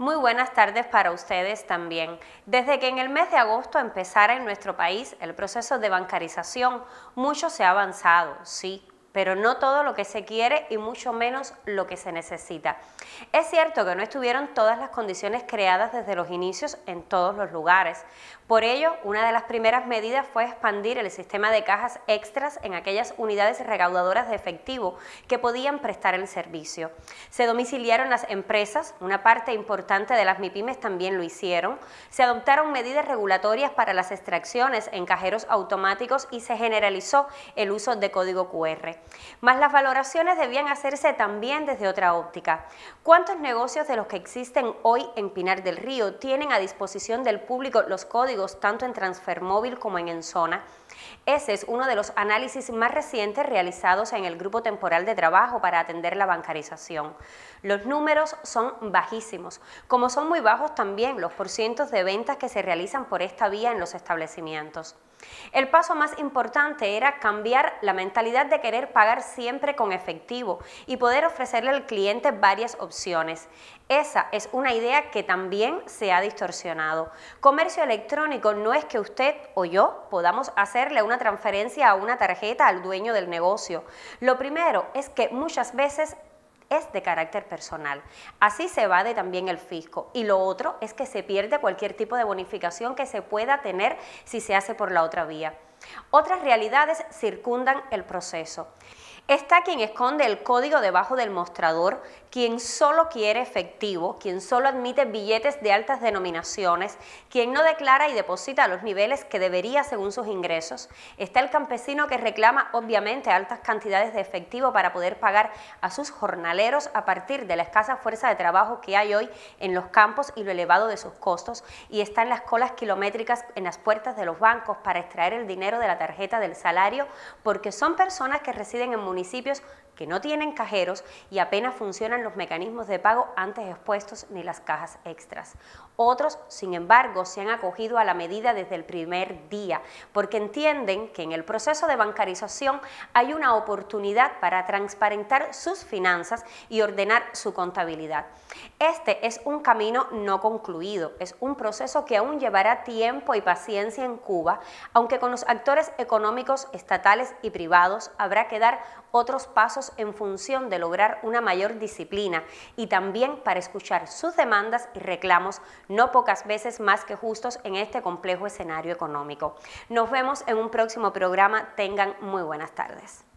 Muy buenas tardes para ustedes también. Desde que en el mes de agosto empezara en nuestro país el proceso de bancarización, mucho se ha avanzado, sí, pero no todo lo que se quiere y mucho menos lo que se necesita. Es cierto que no estuvieron todas las condiciones creadas desde los inicios en todos los lugares. Por ello, una de las primeras medidas fue expandir el sistema de cajas extras en aquellas unidades recaudadoras de efectivo que podían prestar el servicio. Se domiciliaron las empresas, una parte importante de las MIPIMES también lo hicieron. Se adoptaron medidas regulatorias para las extracciones en cajeros automáticos y se generalizó el uso de código QR. Más las valoraciones debían hacerse también desde otra óptica. ¿Cuántos negocios de los que existen hoy en Pinar del Río tienen a disposición del público los códigos tanto en TransferMóvil como en Enzona? Ese es uno de los análisis más recientes realizados en el Grupo Temporal de Trabajo para atender la bancarización. Los números son bajísimos, como son muy bajos también los porcientos de ventas que se realizan por esta vía en los establecimientos. El paso más importante era cambiar la mentalidad de querer pagar siempre con efectivo y poder ofrecerle al cliente varias opciones. Esa es una idea que también se ha distorsionado. Comercio electrónico no es que usted o yo podamos hacer una transferencia a una tarjeta al dueño del negocio. Lo primero es que muchas veces es de carácter personal. Así se evade también el fisco. Y lo otro es que se pierde cualquier tipo de bonificación que se pueda tener si se hace por la otra vía. Otras realidades circundan el proceso. Está quien esconde el código debajo del mostrador, quien solo quiere efectivo, quien solo admite billetes de altas denominaciones, quien no declara y deposita a los niveles que debería según sus ingresos. Está el campesino que reclama obviamente altas cantidades de efectivo para poder pagar a sus jornaleros a partir de la escasa fuerza de trabajo que hay hoy en los campos y lo elevado de sus costos. Y están las colas kilométricas en las puertas de los bancos para extraer el dinero de la tarjeta del salario, porque son personas que residen en municipios municipios que no tienen cajeros y apenas funcionan los mecanismos de pago antes expuestos ni las cajas extras. Otros, sin embargo, se han acogido a la medida desde el primer día porque entienden que en el proceso de bancarización hay una oportunidad para transparentar sus finanzas y ordenar su contabilidad. Este es un camino no concluido, es un proceso que aún llevará tiempo y paciencia en Cuba, aunque con los actores económicos estatales y privados habrá que dar otros pasos en función de lograr una mayor disciplina y también para escuchar sus demandas y reclamos, no pocas veces más que justos en este complejo escenario económico. Nos vemos en un próximo programa. Tengan muy buenas tardes.